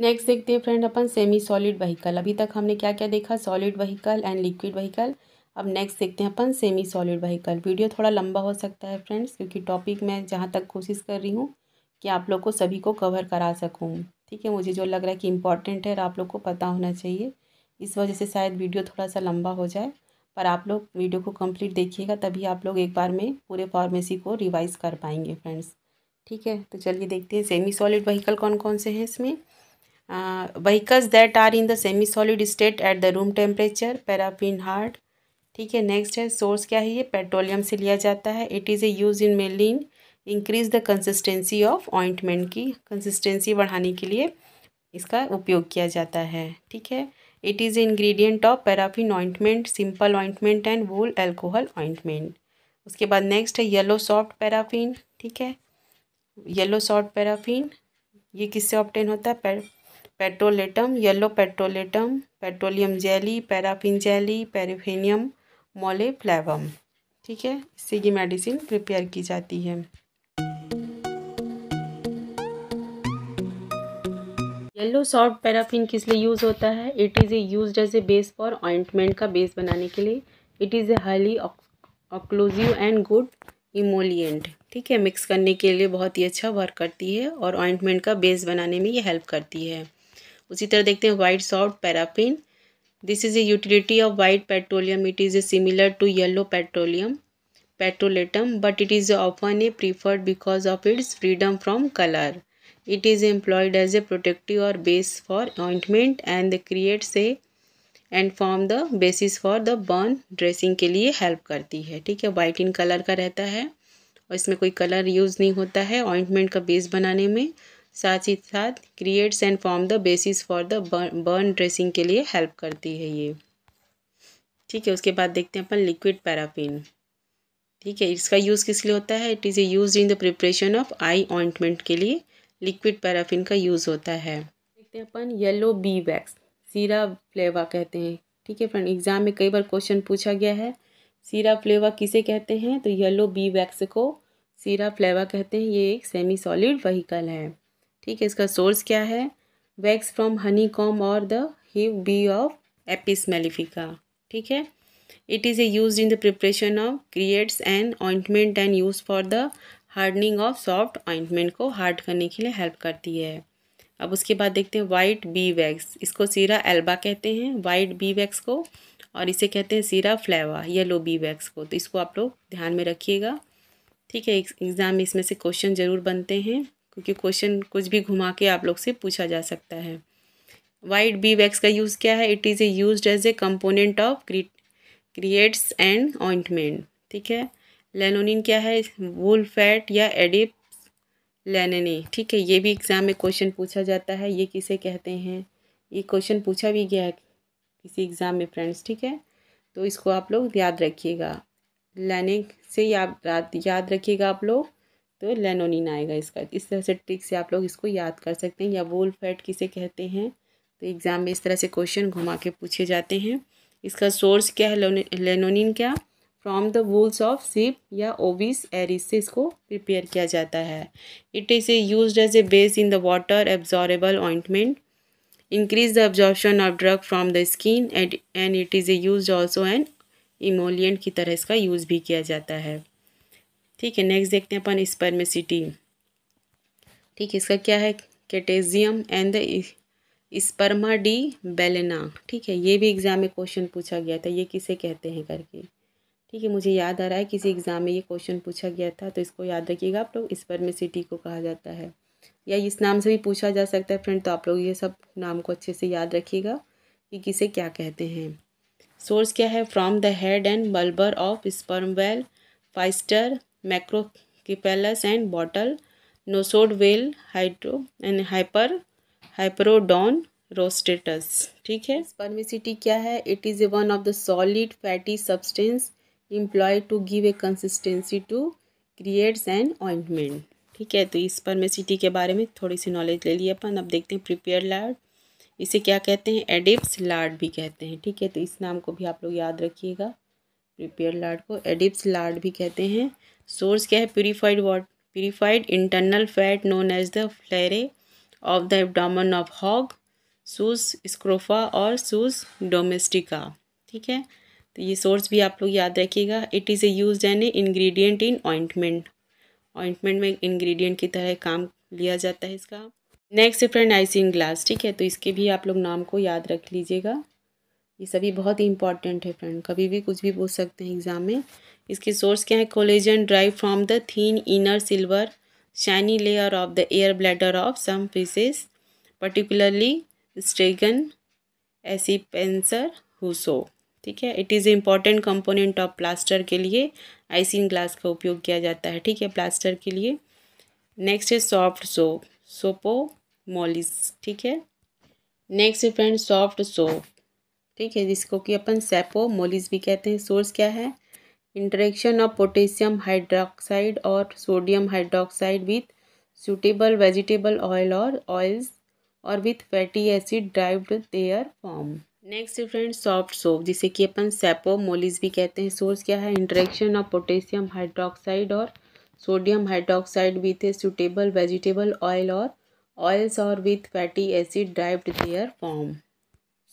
Next देखते हैं friend अपन सेमी सॉलिड वहीकल अभी तक हमने क्या क्या देखा solid vehicle and liquid vehicle अब नेक्स्ट देखते हैं अपन सेमी सॉलिड वहीकल वीडियो थोड़ा लंबा हो सकता है फ्रेंड्स क्योंकि टॉपिक मैं जहाँ तक कोशिश कर रही हूँ कि आप लोग को सभी को कवर करा सकूँ ठीक है मुझे जो लग रहा है कि इम्पॉर्टेंट है और आप लोग को पता होना चाहिए इस वजह से शायद वीडियो थोड़ा सा लंबा हो जाए पर आप लोग वीडियो को कंप्लीट देखिएगा तभी आप लोग एक बार में पूरे फार्मेसी को रिवाइज़ कर पाएंगे फ्रेंड्स ठीक है तो चलिए देखते हैं सेमी सॉलिड वहीकल कौन कौन से हैं इसमें uh, that are in the semi solid state at the room temperature paraffin paraffin ठीक है नेक्स्ट है सोर्स क्या है ये पेट्रोलियम से लिया जाता है it is a use in मेलिन increase the consistency of ointment की कंसिस्टेंसी बढ़ाने के लिए इसका उपयोग किया जाता है ठीक है it is a ingredient of paraffin ointment simple ointment and wool alcohol ointment उसके बाद नेक्स्ट है येलो सॉफ्ट पैराफिन ठीक है येलो सॉफ्ट पैराफिन ये किससे ऑप्टेन होता है petrolatum yellow petrolatum petroleum jelly paraffin jelly पेरिफेनियम फ्लेवम ठीक है इससे ये मेडिसिन प्रिपेयर की जाती है येलो सॉल्ट पैराफिन किस लिए यूज़ होता है it is a use as a base for ointment का बेस बनाने के लिए it is a highly occlusive and good emollient ठीक है मिक्स करने के लिए बहुत ही अच्छा वर्क करती है और ऑइंटमेंट का बेस बनाने में ये हेल्प करती है उसी तरह देखते हैं white soft paraffin this is a utility of white petroleum it is a similar to yellow petroleum petrolatum but it is often a preferred because of its freedom from colour it is employed as a protective और base for ointment and they creates and form the basis for the burn dressing के लिए help करती है ठीक है white in colour का रहता है और इसमें कोई कलर यूज़ नहीं होता है ऑइंटमेंट का बेस बनाने में साथ ही साथ creates and form the basis for the burn dressing के लिए हेल्प करती है ये ठीक है उसके बाद देखते हैं अपन लिक्विड पैराफिन ठीक है इसका यूज़ किस लिए होता है it is a use in the preparation of eye ointment के लिए लिक्विड पैराफिन का यूज़ होता है देखते हैं अपन येलो बी वैक्स सीरा फ्लेवा कहते हैं ठीक है फ्रेंड एग्जाम में कई बार क्वेश्चन पूछा गया है सीरा फ्लेवा किसे कहते हैं तो येलो बी वैक्स को सीरा फ्लेवा कहते हैं ये एक सेमी सॉलिड वहीकल है ठीक है इसका सोर्स क्या है वैक्स फ्रॉम हनी कॉम और द हिव बी ऑफ एपिस मेलिफिका ठीक है it is a use in the preparation of creates and ointment and use for the hardening of soft ointment को हार्ड करने के लिए हेल्प करती है अब उसके बाद देखते हैं वाइट बी वैक्स इसको सीरा एल्बा कहते हैं वाइट बी वैक्स को और इसे कहते हैं सीरा फ्लेवा येलो बी वैक्स को तो इसको आप लोग ध्यान में रखिएगा ठीक है एग्ज़ाम में इसमें से क्वेश्चन ज़रूर बनते हैं क्योंकि क्वेश्चन कुछ भी घुमा के आप लोग से पूछा जा सकता है वाइट बी वैक्स का यूज़ क्या है it is a use as a component of creates and ointment ठीक है लेनोनिन क्या है वुल फैट या एडिप लेनि ठीक है ये भी एग्ज़ाम में क्वेश्चन पूछा जाता है ये किसे कहते हैं ये क्वेश्चन पूछा भी गया है किसी एग्ज़ाम में फ्रेंड्स ठीक है तो इसको आप लोग याद रखिएगा लेने से याद याद रखिएगा आप लोग तो लेनोनिन आएगा इसका इस तरह से ट्रिक से आप लोग इसको याद कर सकते हैं या वोल फैट किसे कहते हैं तो एग्ज़ाम में इस तरह से क्वेश्चन घुमा के पूछे जाते हैं इसका सोर्स क्या है लेनोनिन क्या from the wools of sheep या ओविस एरिस से इसको प्रिपेयर किया जाता है it is a use as a base in the water absorbable ointment increase the absorption of drug from the skin and and it is a use also an emollient की तरह इसका यूज़ भी किया जाता है ठीक है नेक्स्ट देखते हैं अपन स्पर्मेसिटी ठीक है इसका क्या है कैटेजियम एंड द स्पर्मा डी बेलेना ठीक है ये भी एग्ज़ाम में क्वेश्चन पूछा गया था ये किसे कहते हैं करके ठीक है मुझे याद आ रहा है किसी एग्ज़ाम में ये क्वेश्चन पूछा गया था तो इसको याद रखिएगा आप लोग स्पर्मेसिटी को कहा जाता है या इस नाम से भी पूछा जा सकता है फ्रेंड तो आप लोग ये सब नाम को अच्छे से याद रखिएगा कि किसे क्या कहते हैं सोर्स क्या है from the head and blubber of sperm whale फाइस्टर मैक्रोकिपेलस एंड बॉटल नोसोड वेल हाइड्रो एंड हाइपर हाइपरोडॉन रोस्टेटस ठीक है स्पर्मिसिटी क्या है it is a one of the solid fatty substance employ to give a consistency to creates and ointment ठीक है तो इस परमेसिटी के बारे में थोड़ी सी नॉलेज ले ली अपन अब देखते हैं प्रिपेयर लार्ड इसे क्या कहते हैं एडिप्स लार्ड भी कहते हैं ठीक है तो इस नाम को भी आप लोग याद रखिएगा प्रिपेयर लार्ड को एडिप्स लार्ड भी कहते हैं सोर्स क्या है purified what purified internal fat known as the flare of the abdomen of hog सूज स्क्रोफा और सूज डोमेस्टिका ठीक है तो ये सोर्स भी आप लोग याद रखिएगा it is a use an a in ointment ointment में इंग्रेडिएंट की तरह काम लिया जाता है इसका नेक्स्ट फ्रेंड आइसिंग ग्लास ठीक है तो इसके भी आप लोग नाम को याद रख लीजिएगा ये सभी बहुत ही इंपॉर्टेंट है फ्रेंड कभी भी कुछ भी पूछ सकते हैं एग्ज़ाम में इसके सोर्स क्या है collagen drive from the thin inner silver shiny layer of the air bladder of some fishes particularly sturgeon एसी पेंसर हुसो ठीक है it is a important component of plaster के लिए आइसिंग ग्लास का उपयोग किया जाता है ठीक है प्लास्टर के लिए नेक्स्ट है सॉफ्ट सोप सोपो मोलिस ठीक है नेक्स्ट है फ्रेंड सॉफ्ट सोप ठीक है जिसको कि अपन सेपो मोलिस भी कहते हैं सोर्स क्या है इंटरेक्शन ऑफ पोटेशियम हाइड्रोक्साइड और sodium hydroxide with suitable vegetable oil और ऑयल्स और with fatty acid derived therefrom next friend soft soap जिसे कि अपन सेपोमोलिस भी कहते हैं सोर्स क्या है इंटरेक्शन ऑफ पोटेशियम हाइड्रोक्साइड और sodium hydroxide with a suitable vegetable oil और ऑयल्स और with fatty acid derived therefrom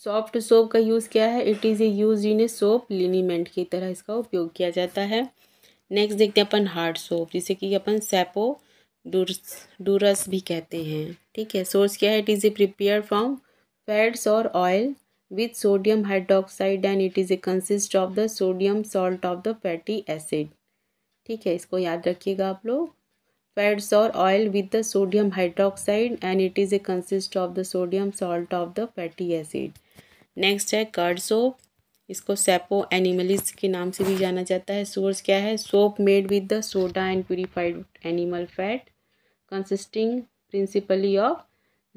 soft soap का यूज़ क्या है it is a use in a soap liniment की तरह इसका उपयोग किया जाता है नेक्स्ट देखते हैं अपन हार्ड सोप जिसे कि अपन सेपो डूरस डूरस भी कहते हैं ठीक है सोर्स क्या है it is a prepare from fats और oil with sodium hydroxide and it is a consist of the sodium salt of the fatty acid ठीक है इसको याद रखिएगा आप लोग फैट्स और oil with the sodium hydroxide and it is a consist of the sodium salt of the fatty acid next है curd soap इसको सेपो एनिमलिस के नाम से भी जाना जाता है सोर्स क्या है soap made with the soda and purified animal fat consisting principally of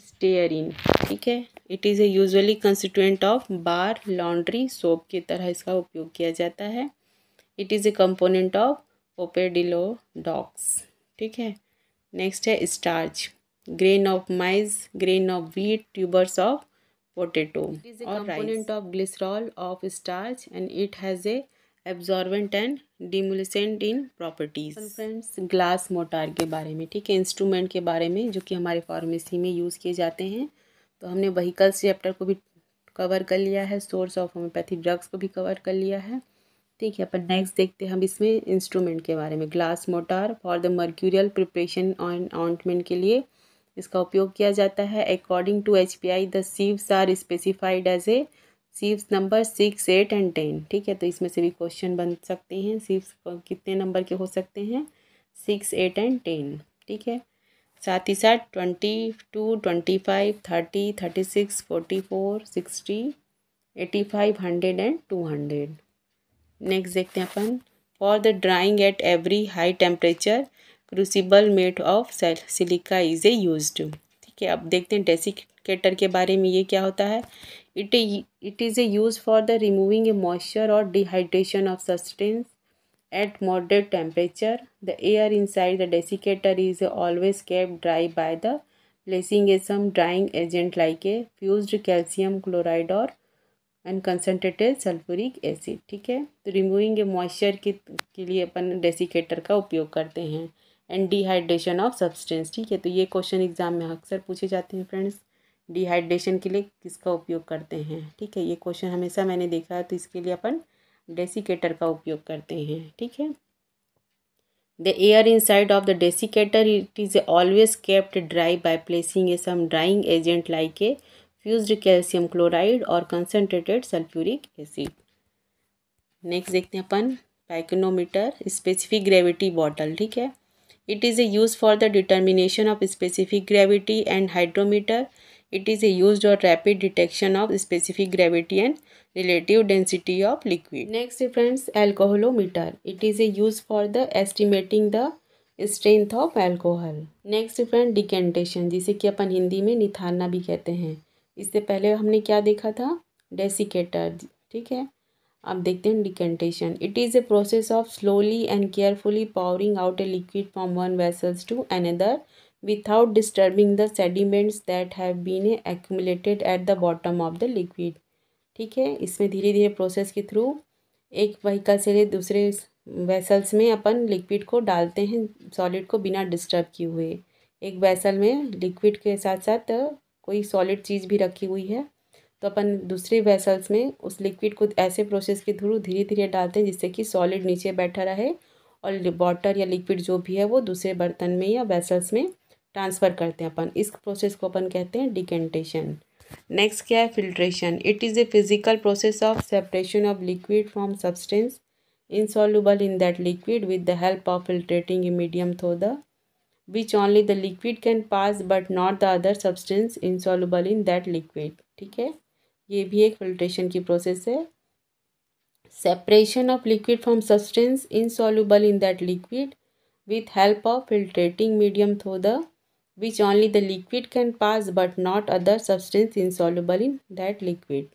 stearin ठीक है it is a usually constituent of bar laundry soap की तरह इसका उपयोग किया जाता है it is a component of docks ठीक है नेक्स्ट है starch grain of maize grain of wheat tubers of potato it is a or component rice. of glycerol of absorbent and demulcent in properties friends glass mortar के बारे में ठीक है instrument के बारे में जो कि हमारे फार्मेसी में यूज़ किए जाते हैं तो हमने वहीकल्स चैप्टर को भी कवर कर लिया है सोर्स ऑफ होम्योपैथी ड्रग्स को भी कवर कर लिया है ठीक है अपन नेक्स्ट देखते हैं हम इसमें इंस्ट्रूमेंट के बारे में glass mortar for the mercurial preparation on ointment के लिए इसका उपयोग किया जाता है according to H P I the sieves are specified as a sieves number six eight and ten ठीक है तो इसमें से भी क्वेश्चन बन सकते हैं सीव्स कितने नंबर के हो सकते हैं सिक्स एट एंड टेन ठीक है साथ ही साथ twenty two twenty five thirty thirty six forty four sixty eighty five hundred and two hundred next देखते हैं अपन for the drying at every high temperature crucible made of silica is a use ठीक है अब देखते हैं desiccator के बारे में ये क्या होता है it it is a use for the removing a moisture और dehydration of substance at moderate temperature the air inside the desiccator is always kept dry by the placing a some drying agent like a fuse calcium chloride और and concentrated sulphuric acid ठीक है तो removing a moisture के लिए अपन desiccator का उपयोग करते हैं एंड डिहाइड्रेशन ऑफ सब्सटेंस ठीक है तो ये क्वेश्चन एग्जाम में अक्सर पूछे जाते हैं फ्रेंड्स डिहाइड्रेशन के लिए किसका उपयोग करते हैं ठीक है ये क्वेश्चन हमेशा मैंने देखा है तो इसके लिए अपन डेसिकेटर का उपयोग करते हैं ठीक है the air inside of the desiccator it is always kept dry by placing a some drying agent like a fuse calcium chloride और कंसनट्रेटेड सल्फ्यूरिक एसिड नेक्स्ट देखते हैं अपन पैकनोमीटर स्पेसिफिक ग्रेविटी बॉटल ठीक है It is a use for the determination of specific gravity and hydrometer. It is a used for rapid detection of specific gravity and relative density of liquid. Next friends, alcoholometer. It is a use for the estimating the strength of alcohol next friend decantation जिसे कि अपन हिंदी में निथारना भी कहते हैं इससे पहले हमने क्या देखा था डेसिकेटर ठीक है आप देखते हैं decantation it is a process of slowly and carefully pouring out a liquid from one vessels to another without disturbing the sediments that have been accumulated at the bottom of the liquid ठीक है इसमें धीरे धीरे process के through एक vehicle से ले दूसरे वेसल्स में अपन लिक्विड को डालते हैं सॉलिड को बिना डिस्टर्ब किए हुए एक वेसल में लिक्विड के साथ साथ कोई सॉलिड चीज़ भी रखी हुई है तो अपन दूसरे वेसल्स में उस लिक्विड को ऐसे प्रोसेस के थ्रू धीरे धीरे डालते हैं जिससे कि सॉलिड नीचे बैठा रहे और वाटर या लिक्विड जो भी है वो दूसरे बर्तन में या वेसल्स में ट्रांसफ़र करते हैं अपन इस प्रोसेस को अपन कहते हैं डिकेंटेशन नेक्स्ट क्या है filtration it is a physical process of separation of liquid from substance insoluble in that liquid with the help of filtrating a medium through the which only the liquid can pass but not the other substance insoluble in that liquid ठीक है ये भी एक filtration की process है separation of liquid from substance insoluble in that liquid with help of filtrating medium through the which only the liquid can pass but not other substance insoluble in that liquid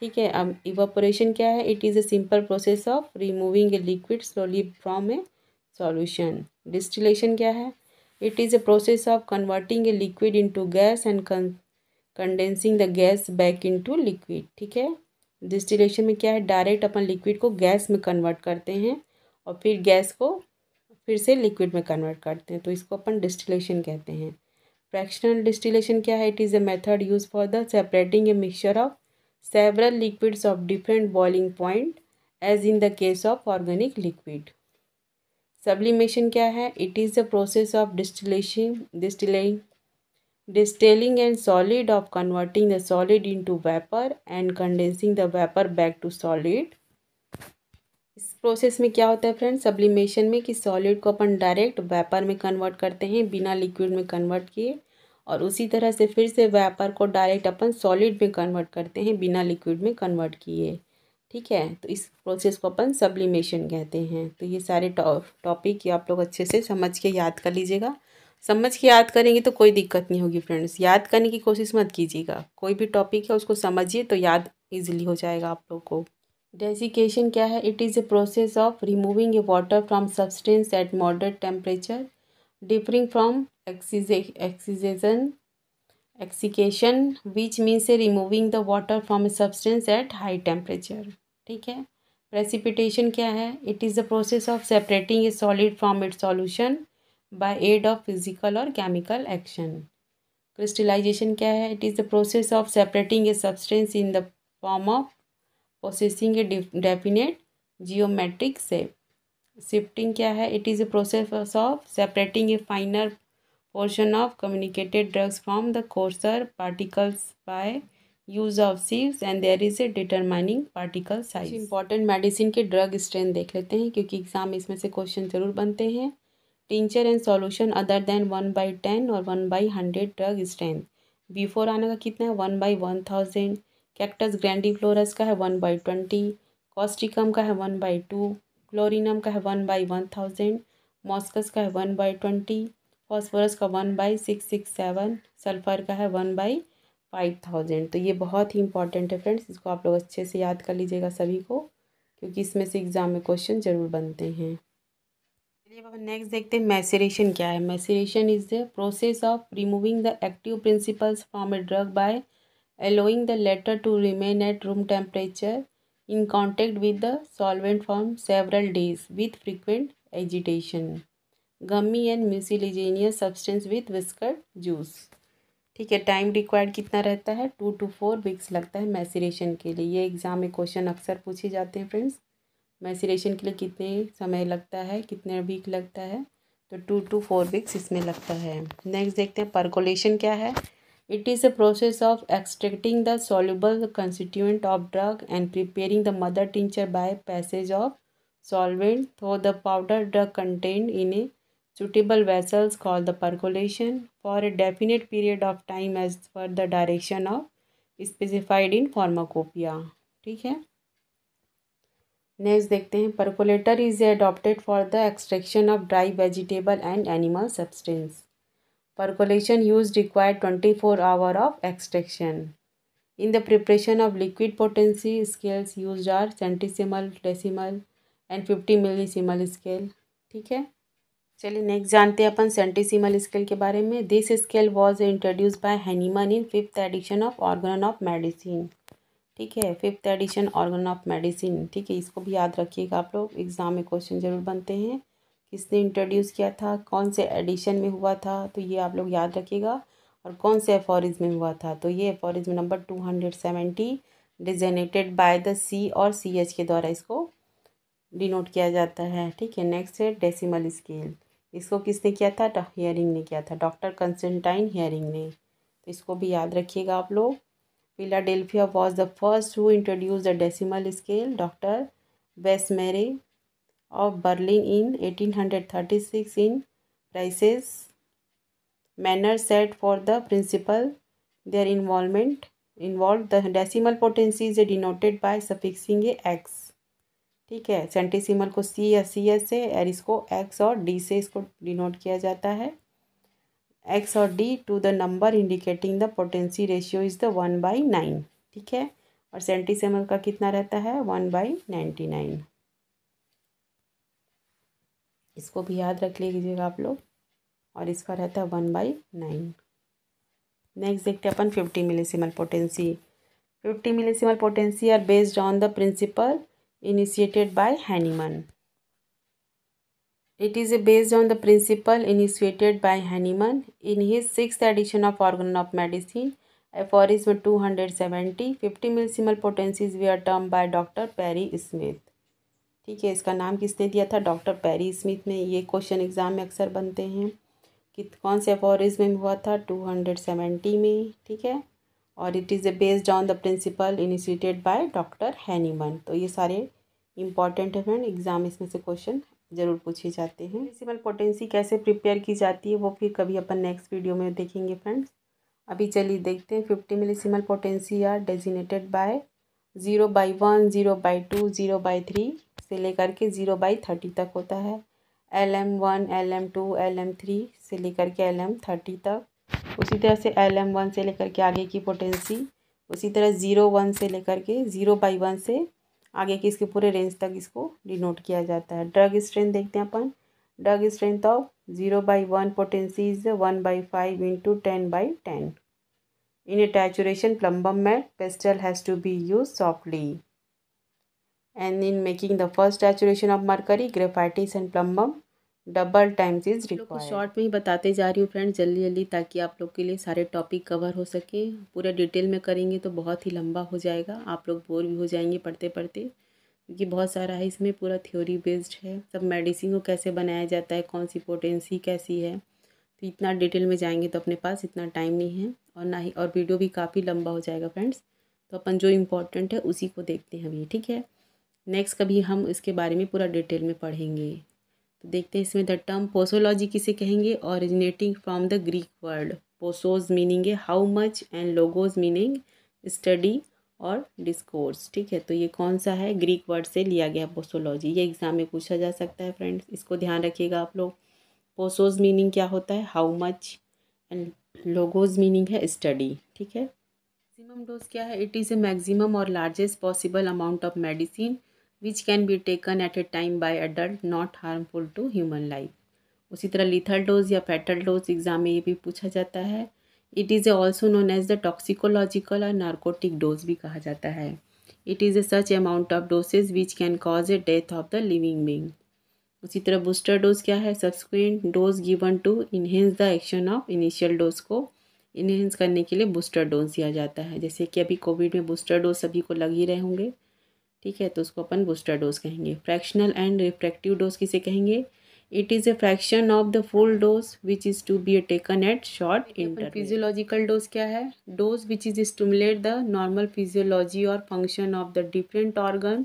ठीक है अब evaporation क्या है it is a simple process of removing a liquid slowly from a solution distillation क्या है it is a process of converting a liquid into gas and condensing the gas back into liquid ठीक है distillation में क्या है direct अपन liquid को gas में कन्वर्ट करते हैं और फिर गैस को फिर से लिक्विड में कन्वर्ट करते हैं तो इसको अपन डिस्टिलेशन कहते हैं फ्रैक्शनल डिस्टिलेशन क्या है it is a method use for the separating a mixture of several liquids of different boiling point as in the case of organic liquid sublimation क्या है it is the process of distillation distilling distilling and solid of converting the solid into vapor and condensing the vapor back to solid इस process में क्या होता है friend sublimation में कि solid को अपन डायरेक्ट वेपर में कन्वर्ट करते हैं बिना लिक्विड में कन्वर्ट किए और उसी तरह से फिर से वेपर को डायरेक्ट अपन सॉलिड में कन्वर्ट करते हैं बिना लिक्विड में कन्वर्ट किए ठीक है तो इस प्रोसेस को अपन सब्लिमेशन कहते हैं तो ये सारे टॉपिक टौ, आप लोग अच्छे से समझ के याद कर लीजिएगा समझ के याद करेंगे तो कोई दिक्कत नहीं होगी फ्रेंड्स याद करने की कोशिश मत कीजिएगा कोई भी टॉपिक है उसको समझिए तो याद ईजिली हो जाएगा आप लोग को डेसिकेशन क्या है it is a process of removing a water from substance at moderate temperature differing from exsiccation exsiccation which means a removing the water from a substance at high temperature ठीक है precipitation क्या है it is the process of separating a solid from it solution by aid of physical और chemical action crystallization क्या है it is the process of separating a substance in the form of processing a definite geometric shape shifting क्या है it is a process of separating a finer portion of communicated drugs from the coarser particles by use of sieves and there is a determining particle important medicine के drug strength देख लेते हैं क्योंकि exam इसमें से question ज़रूर बनते हैं tincture and solution other than one by ten और one by hundred drug strength before आने का कितना है one by one thousand cactus grandiflorus का है वन बाई ट्वेंटी कॉस्टिकम का है वन बाई टू क्लोरिनम का है one by one thousand moschus का है वन बाई ट्वेंटी फॉस्फोरस का one by six six seven sulphur का है वन बाई फाइव थाउजेंड तो ये बहुत ही इंपॉर्टेंट है फ्रेंड्स इसको आप लोग अच्छे से याद कर लीजिएगा सभी को क्योंकि इसमें से एग्ज़ाम में क्वेश्चन ज़रूर बनते हैं चलिए नेक्स्ट देखते हैं मैसेरेशन क्या है maceration is the process of removing the active principles from a drug by allowing the latter to remain at room temperature in contact with the solvent form several days with frequent agitation gummy and mucilaginous substance with viscous juice ठीक है time required कितना रहता है to to four weeks लगता है maceration के लिए ये एग्जाम में क्वेश्चन अक्सर पूछे जाते हैं फ्रेंड्स मैसेरेशन के लिए कितने समय लगता है कितने वीक लगता है तो टू टू फोर वीक्स इसमें लगता है नेक्स्ट देखते हैं परकोलेशन क्या है it is a process of extracting the soluble constituent of drug and preparing the mother tincture by passage of solvent through the powder drug content in a suitable vessels call the percolation for a definite period of time as per the direction of specified in pharmacopoeia ठीक है next देखते हैं percolator is adopted for the extraction of dry vegetable and animal substance percolation use require twenty four hour of extraction in the preparation of liquid potency scales use are centesimal decimal and fifty millesimal scale ठीक है चलिए next जानते हैं अपन सेंटीसीमल scale के बारे में this scale was introduce by Hahnemann in fifth edition of organ of medicine ठीक है fifth edition organ of medicine ठीक है इसको भी याद रखिएगा आप लोग एग्ज़ाम में क्वेश्चन ज़रूर बनते हैं किसने इंट्रोड्यूस किया था कौन से एडिशन में हुआ था तो ये आप लोग याद रखिएगा और कौन से एफोरिज में हुआ था तो ये एफोरिज में number two hundred seventy designated by the C और सी एच के द्वारा इसको डिनोट किया जाता है ठीक है नेक्स्ट है डेसीमल स्केल इसको किसने किया था हियरिंग ने किया था डॉक्टर कंस्टेंटाइन हियरिंग ने तो इसको भी याद रखिएगा आप लोग Philadelphia was the first who introduced the decimal scale. Dr. Besmere of Berlin in 1836 in Price's manner set for the principle their involvement involved the decimal potency is denoted by suffixing a x ठीक है सेंटिसिमल को सी या C S से और इसको x और D से इसको डिनोट किया जाता है एक्स और D to the number indicating the potency ratio is the one by nine ठीक है और सेंटीसेमल का कितना रहता है वन बाई नाइन्टी नाइन इसको भी याद रख लीजिएगा आप लोग और इसका रहता है वन बाई नाइन नेक्स्ट देखते हैं अपन fifty millesimal potency fifty millesimal potency are based on the principle initiated by Hahnemann It is based on the principle initiated by hanneman in his sixth edition of Organ of Medicine, aphorism 270, 50 milsimal potencies were termed by Dr. Perry Smith. ठीक है इसका नाम किसने दिया था doctor peri Smith ने ये question exam में अक्सर बनते हैं कि कौन से अफोरिज्म में हुआ था टू हंड्रेड सेवेंटी में ठीक है और it is a based on the principle initiated by doctor Hahnemann तो ये सारे इंपॉर्टेंट है फ्रेंड एग्ज़ाम इसमें से क्वेश्चन ज़रूर पूछे जाते हैं डेसिमल पोटेंसी कैसे प्रिपेयर की जाती है वो फिर कभी अपन नेक्स्ट वीडियो में देखेंगे फ्रेंड्स अभी चलिए देखते हैं fifty millesimal potency are designated by zero by one zero by two zero by three से लेकर के ज़ीरो बाई थर्टी तक होता है L M one L M two L M three से लेकर के एल एम थर्टी तक उसी तरह से एल एम वन से लेकर के आगे की पोटेंसी उसी तरह ज़ीरो वन से लेकर के ज़ीरो बाई वन से आगे के इसके पूरे रेंज तक इसको डिनोट किया जाता है ड्रग स्ट्रेंथ देखते हैं अपन drug strength of zero by one potency is one by five into ten by ten in a trituration plumbum met pestle has to be use softly and in making the first trituration of mercury graphites and plumbum double times is required short में ही बताते जा रही हूँ friends जल्दी जल्दी ताकि आप लोग के लिए सारे टॉपिक कवर हो सके पूरा डिटेल में करेंगे तो बहुत ही लंबा हो जाएगा आप लोग बोर भी हो जाएंगे पढ़ते पढ़ते क्योंकि बहुत सारा है इसमें पूरा थ्योरी बेस्ड है सब मेडिसिन को कैसे बनाया जाता है कौन सी पोटेंसी कैसी है तो इतना डिटेल में जाएंगे तो अपने पास इतना टाइम नहीं है और ना ही और वीडियो भी काफ़ी लंबा हो जाएगा फ्रेंड्स तो अपन जो इम्पोर्टेंट है उसी को देखते हैं अभी ठीक है नेक्स्ट कभी हम इसके बारे में पूरा डिटेल में पढ़ेंगे तो देखते हैं इसमें द टर्म पोसोलॉजी किसे कहेंगे originating from the Greek word posos meaning है how much and logos meaning study और डिस्कोर्स ठीक है तो ये कौन सा है ग्रीक वर्ड से लिया गया पोसोलॉजी ये एग्ज़ाम में पूछा जा सकता है फ्रेंड्स इसको ध्यान रखिएगा आप लोग पोसोज मीनिंग क्या होता है how much and logos meaning है स्टडी ठीक है मैक्सिमम डोज क्या है इट इज़ ए मैक्सिमम और largest possible amount of medicine which can be taken at a time by adult not harmful to human life उसी तरह lethal dose या fatal dose exam में ये भी पूछा जाता है it is a also known as the toxicological और नार्कोटिक डोज भी कहा जाता है it is a such amount of dosage which can cause a death of the living being उसी तरह बूस्टर डोज क्या है subsequent dose given to enhance the action of initial dose को इन्हेंस करने के लिए बूस्टर डोज दिया जाता है जैसे कि अभी कोविड में बूस्टर डोज सभी को लग ही रहे होंगे ठीक है तो उसको अपन बूस्टर डोज कहेंगे फ्रैक्शनल एंड रिफ्रैक्टिव डोज किसे कहेंगे it is a fraction of the full dose which is to be taken at short inter physiological dose क्या है dose which is stimulate the normal physiology और function of the different organ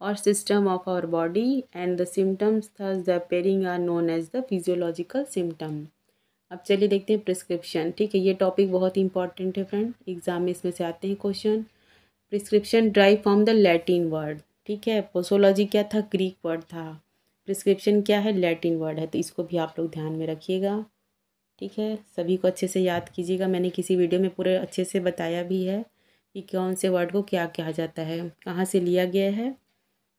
और system of our body and the symptoms thus are known as the physiological symptom अब चलिए देखते हैं prescription ठीक है ये टॉपिक बहुत इंपॉर्टेंट है फ्रेंड एग्जाम में इसमें से आते हैं question prescription drive from the Latin word ठीक है पोसोलॉजी क्या था ग्रीक वर्ड था प्रिस्क्रिप्शन क्या है लैटिन वर्ड है तो इसको भी आप लोग ध्यान में रखिएगा ठीक है सभी को अच्छे से याद कीजिएगा मैंने किसी वीडियो में पूरे अच्छे से बताया भी है कि कौन से वर्ड को क्या कहा जाता है कहाँ से लिया गया है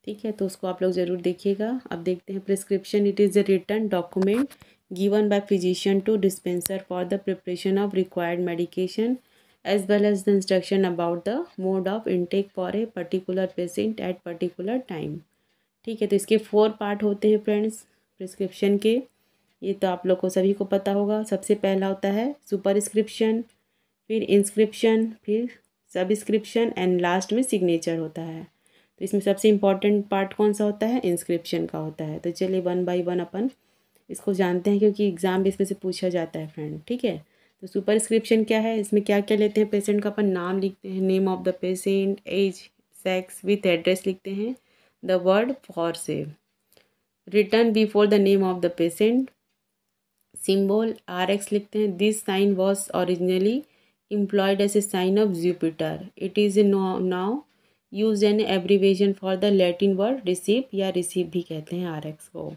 ठीक है तो उसको आप लोग ज़रूर देखिएगा अब देखते हैं prescription it is a written document given by physician to dispenser for the preparation of required medication as well as the instruction about the mode of intake for a particular patient at particular time ठीक है तो इसके four part होते हैं friends prescription के ये तो आप लोग को सभी को पता होगा सबसे पहला होता है सुपरस्क्रिप्शन फिर इंस्क्रिप्शन फिर सबस्क्रिप्शन एंड लास्ट में सिग्नेचर होता है तो इसमें सबसे इम्पॉर्टेंट पार्ट कौन सा होता है इंस्क्रिप्शन का होता है तो चलिए वन बाई वन अपन इसको जानते हैं क्योंकि एग्ज़ाम भी इसमें से पूछा जाता है फ्रेंड ठीक है तो सुपरस्क्रिप्शन क्या है इसमें क्या क्या लेते हैं पेशेंट का अपन नाम लिखते हैं name of the patient age sex with address लिखते हैं द वर्ड फॉर से written before the name of the patient symbol R X लिखते हैं this sign was originally employed a sign of of it is a now, now use an abbreviation for the Latin word recipe या receive भी कहते हैं R X को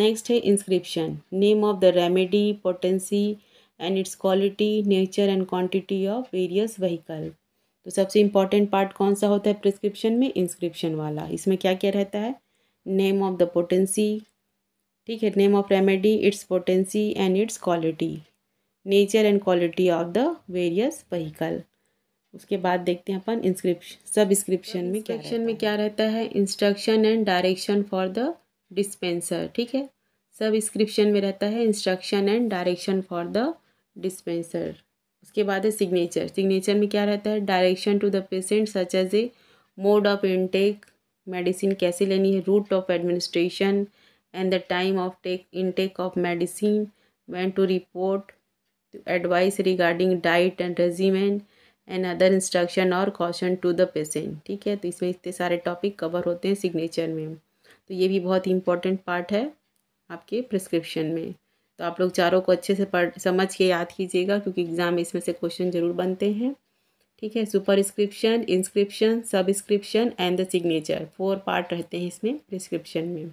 next है inscription name of the remedy potency and its quality nature and quantity of various vehicle तो सबसे important part कौन सा होता है प्रिस्क्रिप्शन में इंस्क्रिप्शन वाला इसमें क्या क्या रहता है नेम ऑफ द पोटेंसी ठीक है name of remedy its potency and its quality nature and quality of the various vehicle उसके बाद देखते हैं अपन इंस्क्रिप्शन सब इंस्क्रिप्शन में क्या में क्या रहता है instruction and direction for the dispenser ठीक है सब इंस्क्रिप्शन में रहता है instruction and direction for the dispenser उसके बाद है सिग्नेचर सिग्नेचर में क्या रहता है direction to the patient such as a mode of intake medicine कैसे लेनी है route of administration and the time of take intake of medicine when to report advice regarding diet and regimen and other instruction और caution to the patient ठीक है तो इसमें इतने सारे टॉपिक कवर होते हैं सिग्नेचर में तो ये भी बहुत इंपॉर्टेंट पार्ट है आपके प्रिस्क्रिप्शन में तो आप लोग चारों को अच्छे से पढ़ समझ के याद कीजिएगा क्योंकि एग्ज़ाम में इसमें से क्वेश्चन ज़रूर बनते हैं ठीक है superscription inscription subscription and the signature four part रहते हैं इसमें प्रिस्क्रिप्शन में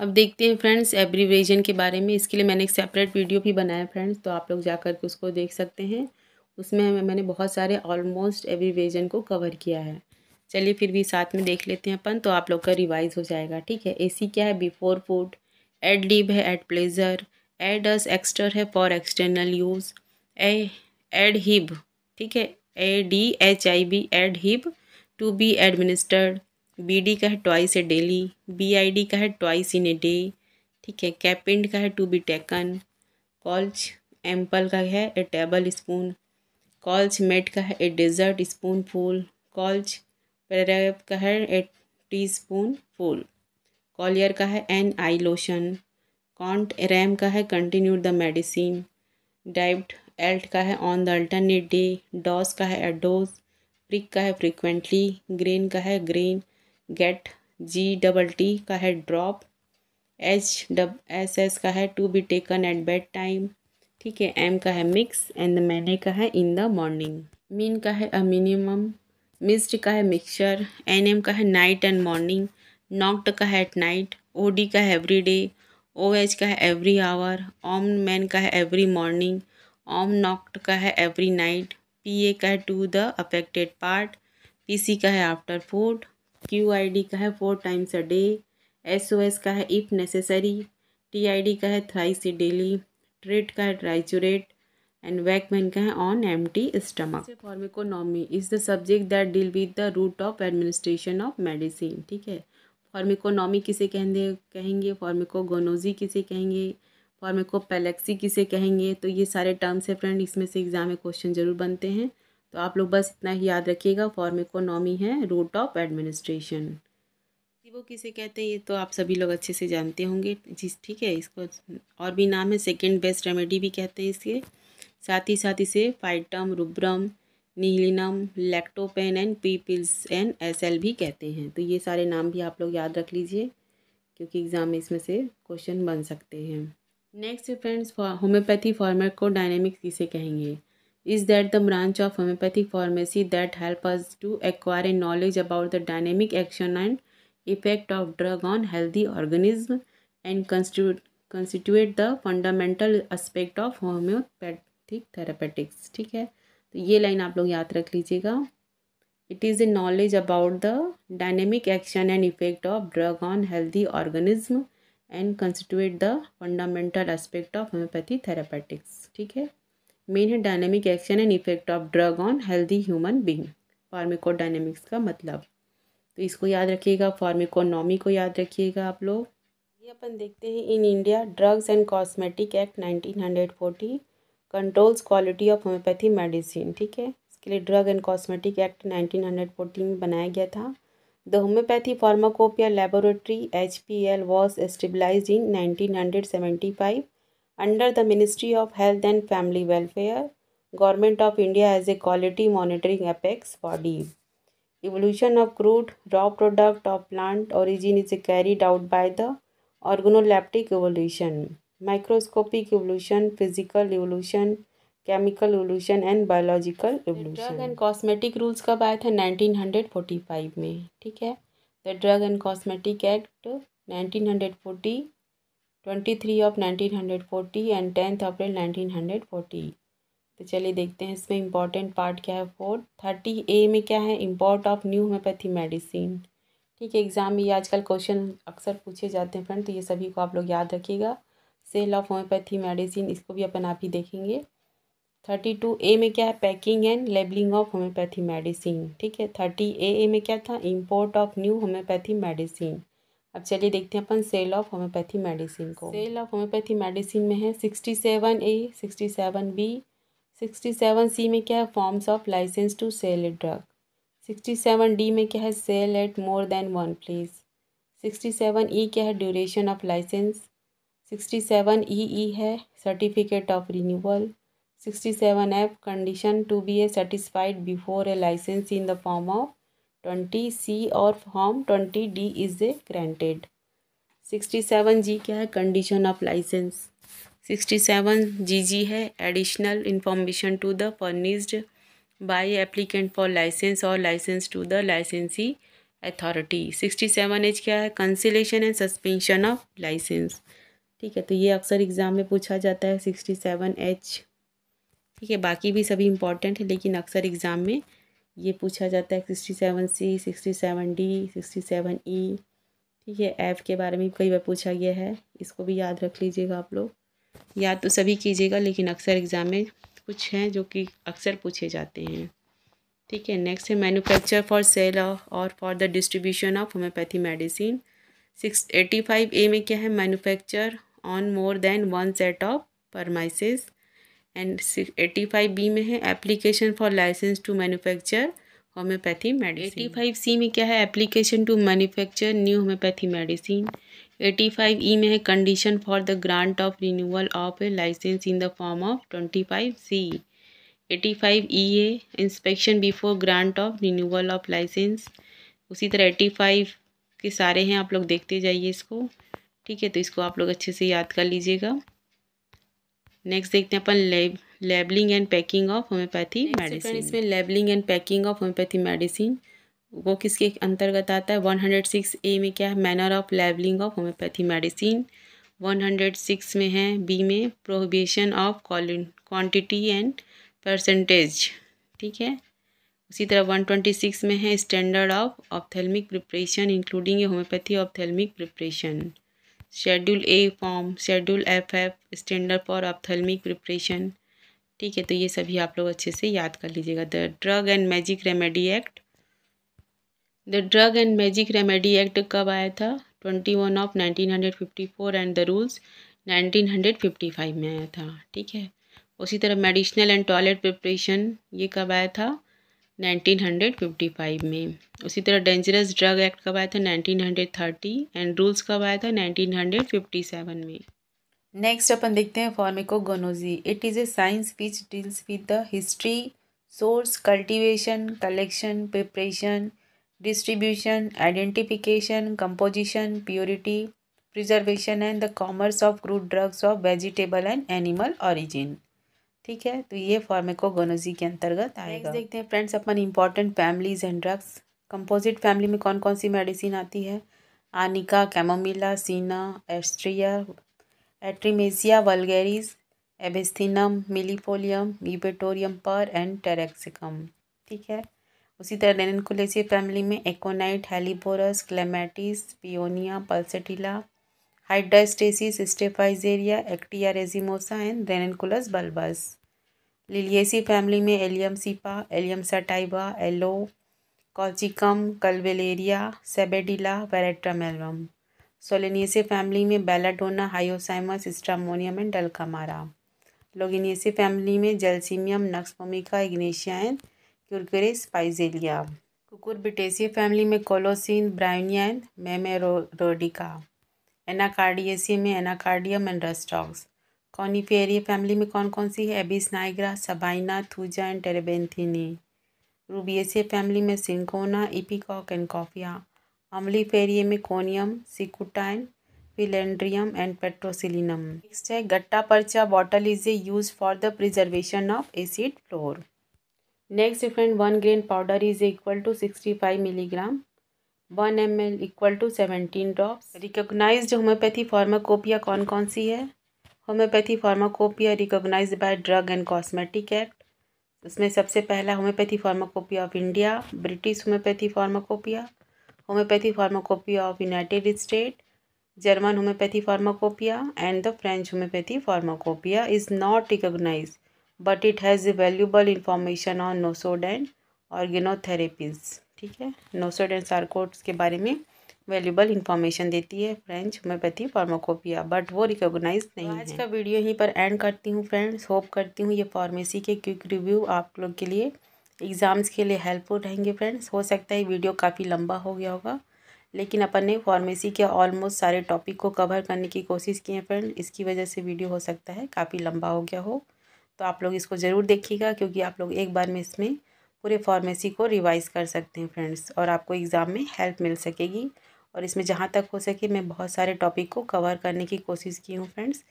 अब देखते हैं फ्रेंड्स एब्रीवेजन के बारे में इसके लिए मैंने एक सेपरेट वीडियो भी बनाया फ्रेंड्स तो आप लोग जा करके के उसको देख सकते हैं उसमें मैंने बहुत सारे ऑलमोस्ट एब्रीवेजन को कवर किया है चलिए फिर भी साथ में देख लेते हैं अपन तो आप लोग का रिवाइज़ हो जाएगा ठीक है ए क्या है बिफोर फूड एड लिब है at pleasure ad us exter है for external use a ad hib ठीक है A D H I B ad hib to be administered B D का है twice a daily B I D का है twice in a day ठीक है कैपिंड का है टू बी टेकन कॉल्च एम्पल का है ए टेबल स्पून कॉल्च मेट का है ए डेजर्ट स्पून फूल कॉल्च पैराग्राफ का है ए टी स्पून फूल कॉलियर का है एन आई लोशन कॉन्ट रैम का है कंटिन्यू द मेडिसिन डाइब्ड एल्ट का है ऑन द अल्टरनेट डे डॉस का है एडोज प्रिक का है फ्रिक्वेंटली ग्रेन का है ग्रेन गेट जी डबल टी का है ड्रॉप एच डब एस एस का है to be taken at bed time ठीक है एम का है मिक्स एंड मैने का है इन द मॉर्निंग मीन का है अ मिनिमम मिस्ड का है मिक्सचर एन एम का है नाइट एंड मॉर्निंग नॉक्ट का है एट नाइट ओडी का है एवरी डे ओ एच का है एवरी आवर ओम मैन का है एवरी मॉर्निंग ओम नॉक्ट का है एवरी नाइट पी ए का है to the affected part P C का है after food Q I D का है four times a day S O S का है if necessary T I D का है थ्राइस ए डेली ट्रेट का है ट्राइचूरेट एंड वैकमैन का है on empty stomach pharmaconomy is the subject that deal with the route of administration of medicine ठीक है फॉर्मिकोनॉमी किसे कहेंगे कहेंगे फॉर्मिकोगोनोजी किसे कहेंगे फॉर्मिकोपेलेक्सी किसे कहेंगे तो ये सारे टर्म्स हैं फ्रेंड इसमें से एग्ज़ाम में क्वेश्चन ज़रूर बनते हैं तो आप लोग बस इतना ही याद रखिएगा फॉर्मिकोनॉमी है रूट ऑफ एडमिनिस्ट्रेशन वो किसे कहते हैं ये तो आप सभी लोग अच्छे से जानते होंगे जिस ठीक है इसको और भी नाम है सेकेंड बेस्ट रेमेडी भी कहते हैं इसके साथ ही साथ इसे फाइटम रुब्रम नीलिनम लैक्टोपेन एंड पीपिल्स एंड एस एल भी कहते हैं तो ये सारे नाम भी आप लोग याद रख लीजिए क्योंकि एग्ज़ाम में इसमें से क्वेश्चन बन सकते हैं next friends homeopathy pharmacodynamics किसे कहेंगे is that the branch of homeopathy pharmacy that help us to acquire a knowledge about the dynamic action and effect of drug on healthy organism and constitute the fundamental aspect of homeopathic therapeutics ठीक है तो ये line आप लोग याद रख लीजिएगा it is a knowledge about the dynamic action and effect of drug on healthy organism and constitute the fundamental aspect of homeopathy therapeutics ठीक है मेन है dynamic action and effect of drug on healthy human being dynamics का मतलब तो इसको याद रखिएगा फार्मिकोनॉमी को याद रखिएगा आप लोग ये अपन देखते हैं in India drugs and cosmetic act nineteen hundred forty controls quality of homeopathy medicine ठीक है इसके लिए ड्रग एंड कॉस्मेटिक एक्ट 1914 में बनाया गया था the homeopathy pharmacopoeia laboratory H P L was stabilize in nineteen hundred seventy five under the ministry of health and family welfare government of India as a quality monitoring apex body evolution of crude raw product of plant is a carried out by the organoleptic evolution microscopic evolution, physical evolution, chemical evolution and biological evolution. Drug and cosmetic rules कब आए थे 1945 में ठीक है the drug and cosmetic act 1940 three of nineteen hundred forty and tenth April nineteen hundred forty तो चलिए देखते हैं इसमें इम्पॉर्टेंट पार्ट क्या है फोर्थ थर्टी ए में क्या है import of new homeopathy medicine ठीक है एग्ज़ाम में ये आजकल क्वेश्चन अक्सर पूछे जाते हैं फ्रेंड तो ये सभी को आप लोग याद रखिएगा सेल ऑफ होम्योपैथी मेडिसिन इसको भी अपन आप ही देखेंगे थर्टी टू ए में क्या है packing and labelling of homeopathy medicine ठीक है थर्टी ए ए में क्या था import of new homeopathy medicine अब चलिए देखते हैं अपन सेल ऑफ होम्योपैथी मेडिसिन को सेल ऑफ होम्योपैथी मेडिसिन में है sixty seven A sixty seven B sixty seven C में क्या है forms of licence to sale a drug sixty seven D में क्या है sale at more than one place sixty seven E क्या है duration of licence sixty seven E e E e है certificate of renewal sixty seven F condition to be a satisfied before a licence in the form of twenty C और form twenty D is a granted sixty seven G क्या है condition of licence sixty seven G G है additional information to the furnished by applicant for licence और licence to the licensee authority sixty seven H क्या है cancellation and suspension of licence ठीक है तो ये अक्सर एग्ज़ाम में पूछा जाता है सिक्सटी सेवन एच ठीक है बाकी भी सभी इम्पॉर्टेंट है लेकिन अक्सर एग्ज़ाम में ये पूछा जाता है sixty seven C sixty seven D sixty seven E ठीक है एफ के बारे में कई बार पूछा गया है इसको भी याद रख लीजिएगा आप लोग याद तो सभी कीजिएगा लेकिन अक्सर एग्ज़ाम में कुछ हैं जो कि अक्सर पूछे जाते हैं ठीक है नेक्स्ट है मैन्युफैक्चर फॉर सेल और for the distribution of homeopathy medicine six eighty five A में क्या है manufacture on more than one set of premises and eighty five B में है application for licence to manufacture homeopathy medicine eighty five C में क्या है application to manufacture new homeopathy medicine eighty five E में है condition for the grant of renewal of a licence in the form of twenty five C eighty five E a inspection before grant of renewal of licence उसी तरह eighty five के सारे हैं आप लोग देखते जाइए इसको ठीक है तो इसको आप लोग अच्छे से याद कर लीजिएगा नेक्स्ट देखते हैं अपन लेब labelling and packing of homeopathy medicine इसमें labelling and packing of homeopathy medicine वो किसके अंतर्गत आता है वन हंड्रेड सिक्स ए में क्या है manner of labelling of homeopathy medicine one hundred six में है बी में prohibition of quantity and percentage ठीक है उसी तरह वन ट्वेंटी सिक्स में है standard of ophthalmic preparation including homeopathy ophthalmic preparation schedule A form schedule F F standard for ophthalmic preparation ठीक है तो ये सभी आप लोग अच्छे से याद कर लीजिएगा the drug and magic remedy act the drug and magic remedy act कब आया था twenty one of nineteen hundred fifty four and the rules nineteen hundred fifty five में आया था ठीक है उसी तरह मेडिसिनल एंड टॉयलेट प्रिपरेशन ये कब आया था 1955 में उसी तरह डेंजरस ड्रग एक्ट कब आया था 1930 एंड रूल्स कब आया था 1957 में नेक्स्ट अपन देखते हैं pharmacognosy it is a science which deals with the history source cultivation collection preparation distribution identification composition purity preservation and the commerce of crude drugs of vegetable and animal origin ठीक है तो ये फार्मेकोगोनोजी के अंतर्गत आएगा देखते हैं फ्रेंड्स अपन important families and drugs composite family में कौन कौन सी मेडिसिन आती है आनिका कैमोमिला सीना एस्ट्रिया एट्रीमेसिया वलगेरीज एबेस्थिनम मिलीपोलियम यूपेटोरियम पर एंड टेरेक्सिकम ठीक है उसी तरह डेनकुलेसी फैमिली में एकोनाइट हेलीपोरस क्लेमेटिस पियोनिया पल्सटीला हाइड्रास्टेसिस स्टेफाइजेरिया एक्टिया रेजिमोसा एंड रेनकुलस बल्बस लिलियसी फैमिली में एलियम सिपा एलियम सटाइबा एलो कॉचिकम कलवेलेरिया सेबेडिला वेरेट्रम एल्वम सोलेनियसी फैमिली में बेलाडोना हाइयोसाइमस स्ट्रामोनियम एंड डलकामारा लोगिनियसी फैमिली में जेल्सीमियम नक्सपोमिका इग्नेशिया एंड क्यूरक्यूरे स्पाइजेलिया कुकुरबिटेसी फैमिली में कोलोसिन ब्राउनिया एंड मेमेरोडिका एनाकार्डियसी में एनाकार्डियम एंड रस्टॉक्स कॉनिफेरिया फैमिली में कौन कौन सी है एबिस नाइग्रा सबाइना थूजा एंड टेरेबेंथिनी रूबिएसिय फैमिली में सिंकोना इपिकॉक एंड कॉफिया अम्ली फेरिए में कोनियम सिकुटाइन फिलेंड्रियम एंड पेट्रोसिलिनम नेक्स्ट है gutta percha bottle is a use for the preservation of acid fluor next different one grain powder is equal to sixty five milligram one M L equal to seventeen drops recognise homeopathy pharmacopoeia कौन कौन सी है homeopathy pharmacopoeia recognise by drug and cosmetic act उसमें सबसे पहला homeopathy pharmacopoeia of India British homeopathy pharmacopoeia homeopathy pharmacopoeia of United State German homeopathy pharmacopoeia and the French homeopathy pharmacopoeia is not recognise but it has valuable information on nosode and organotherapies ठीक है nosode and सार्कोट्स के बारे में valuable information देती है French homeopathy pharmacopoeia but वो recognise तो नहीं आज है। का वीडियो यहीं पर एंड करती हूँ फ्रेंड्स होप करती हूँ ये फार्मेसी के क्विक रिव्यू आप लोग के लिए एग्ज़ाम्स के लिए हेल्पफुल रहेंगे फ्रेंड्स हो सकता है वीडियो काफ़ी लंबा हो गया होगा लेकिन अपन ने फार्मेसी के ऑलमोस्ट सारे टॉपिक को कवर करने की कोशिश की है फ्रेंड इसकी वजह से वीडियो हो सकता है काफ़ी लंबा हो गया हो तो आप लोग इसको ज़रूर देखिएगा क्योंकि आप लोग एक बार में इसमें पूरे फार्मेसी को रिवाइज़ कर सकते हैं फ्रेंड्स और आपको एग्ज़ाम में हेल्प मिल सकेगी और इसमें जहाँ तक हो सके मैं बहुत सारे टॉपिक को कवर करने की कोशिश की हूँ फ्रेंड्स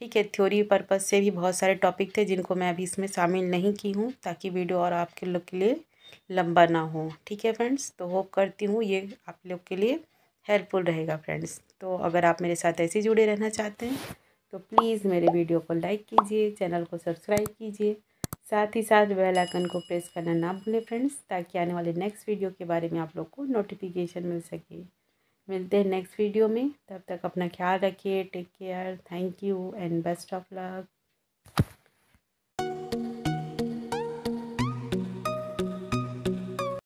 ठीक है थ्योरी पर्पज़ से भी बहुत सारे टॉपिक थे जिनको मैं अभी इसमें शामिल नहीं की हूँ ताकि वीडियो और आपके लोग के लिए लंबा ना हो ठीक है फ्रेंड्स तो होप करती हूँ ये आप लोग के लिए हेल्पफुल रहेगा फ्रेंड्स तो अगर आप मेरे साथ ऐसे जुड़े रहना चाहते हैं तो प्लीज़ मेरे वीडियो को लाइक कीजिए चैनल को सब्सक्राइब कीजिए साथ ही साथ बेल आइकन को प्रेस करना ना भूलें फ्रेंड्स ताकि आने वाले नेक्स्ट वीडियो के बारे में आप लोग को नोटिफिकेशन मिल सके मिलते हैं नेक्स्ट वीडियो में तब तक अपना ख्याल रखिए take care thank you and best of luck